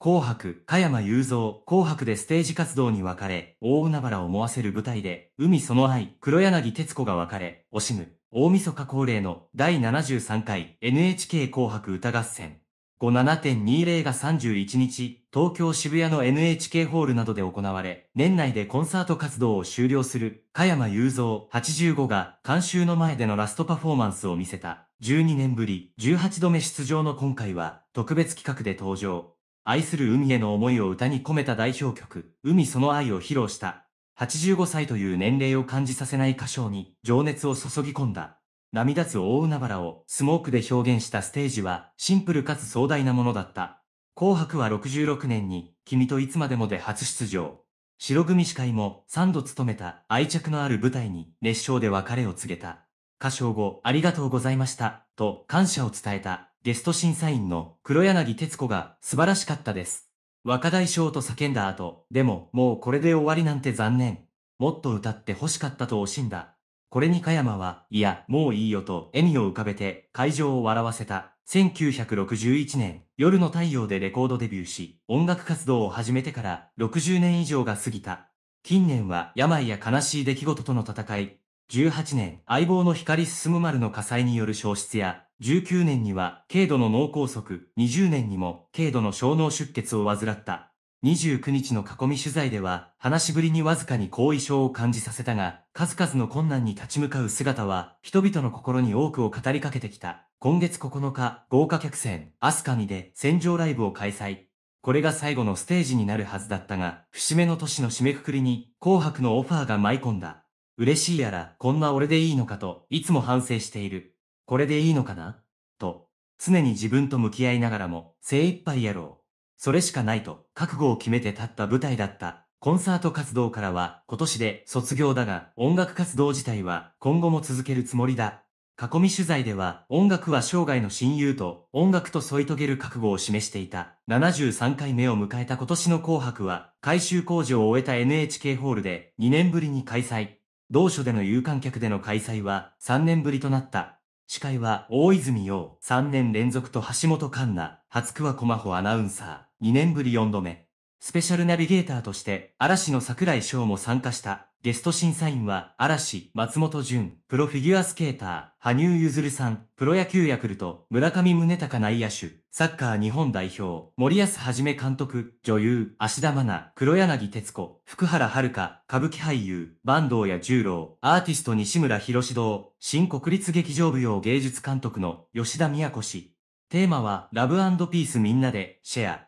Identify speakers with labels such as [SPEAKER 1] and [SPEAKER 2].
[SPEAKER 1] 紅白、香山雄三、紅白でステージ活動に分かれ、大海原を思わせる舞台で、海その愛、黒柳徹子が分かれ、惜しむ、大晦日恒例の第73回 NHK 紅白歌合戦。57.20が31日、東京渋谷の NHK ホールなどで行われ、年内でコンサート活動を終了する、香山雄三85が、監修の前でのラストパフォーマンスを見せた。12年ぶり、18度目出場の今回は、特別企画で登場。愛する海への思いを歌に込めた代表曲、海その愛を披露した。85歳という年齢を感じさせない歌唱に情熱を注ぎ込んだ。涙つ大海原をスモークで表現したステージはシンプルかつ壮大なものだった。紅白は66年に君といつまでもで初出場。白組司会も3度務めた愛着のある舞台に熱唱で別れを告げた。歌唱後ありがとうございましたと感謝を伝えた。ゲスト審査員の黒柳徹子が素晴らしかったです。若大将と叫んだ後、でももうこれで終わりなんて残念。もっと歌って欲しかったと惜しんだ。これに香山は、いや、もういいよと笑みを浮かべて会場を笑わせた。1961年、夜の太陽でレコードデビューし、音楽活動を始めてから60年以上が過ぎた。近年は病や悲しい出来事との戦い、18年、相棒の光進む丸の火災による消失や、19年には軽度の脳梗塞、20年にも軽度の小脳出血を患った。29日の囲み取材では、話しぶりにわずかに後遺症を感じさせたが、数々の困難に立ち向かう姿は、人々の心に多くを語りかけてきた。今月9日、豪華客船、アスカミで戦場ライブを開催。これが最後のステージになるはずだったが、節目の年の締めくくりに、紅白のオファーが舞い込んだ。嬉しいやら、こんな俺でいいのかと、いつも反省している。これでいいのかなと、常に自分と向き合いながらも、精一杯やろう。それしかないと、覚悟を決めて立った舞台だった。コンサート活動からは、今年で卒業だが、音楽活動自体は、今後も続けるつもりだ。囲み取材では、音楽は生涯の親友と、音楽と添い遂げる覚悟を示していた。73回目を迎えた今年の紅白は、改修工事を終えた NHK ホールで、2年ぶりに開催。同所での有観客での開催は、3年ぶりとなった。司会は大泉洋、3年連続と橋本環奈、初桑駒穂アナウンサー、2年ぶり4度目。スペシャルナビゲーターとして嵐の桜井翔も参加した。ゲスト審査員は嵐、松本潤、プロフィギュアスケーター、羽生結弦さん、プロ野球ヤクルト、村上宗隆内野手、サッカー日本代表、森保はじめ監督、女優、芦田愛菜、黒柳徹子、福原遥、歌舞伎俳優、坂東や十郎、アーティスト西村博志堂、新国立劇場舞踊芸術監督の吉田都氏。テーマは、ラブピースみんなで、シェア。